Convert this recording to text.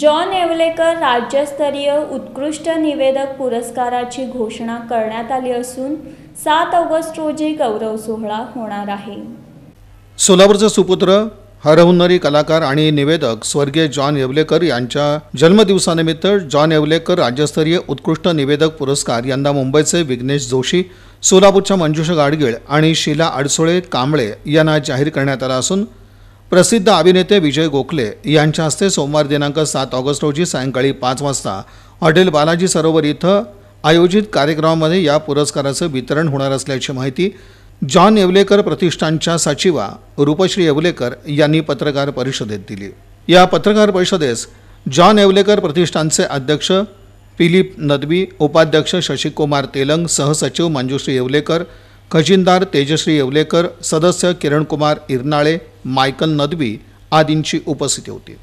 John एवलेकर राज्यस्तरीय उत्कृष्ट निवेदक पुरस्काराची घोषणा करण्यात आली असून सात ऑगस्ट रोजी गौरव सोहळा होणार आहे सोलापूरचा सुपुत्र हरहुन्नरी कलाकार आणि निवेदक स्वर्गीय जॉन येवलेकर यांच्या जन्मदिवसानिमित्त जॉन येवलेकर राज्यस्तरीय उत्कृष्ट निवेदक पुरस्कार यंदा मुंबईचे विघ्नेश जोशी सोलापूरच्या मंजुषा गाडगिळ आणि शीला अडसोळे कांबळे यांना जाहीर करण्यात आला असून प्रसिद्ध अभिनेते विजय गोखले यांच्या हस्ते सोमवार दिनांक सात ऑगस्ट रोजी सायंकाळी पाच वाजता हॉटेल बालाजी सरोवर इथं आयोजित कार्यक्रमामध्ये या पुरस्काराचं वितरण होणार असल्याची माहिती जॉन येवलेकर प्रतिष्ठानच्या सचिवा रूपश्री येवलेकर यांनी पत्रकार परिषदेत दिली या पत्रकार परिषदेस जॉन येवलेकर प्रतिष्ठानचे अध्यक्ष पिलीप नदवी उपाध्यक्ष शशिकुमार तेलंग सहसचिव मंजुश्री येवलेकर खजिनदार तेजश्री येवलेकर सदस्य किरणकुमार इरनाळे मायकल नदवी आदींची उपस्थिती होती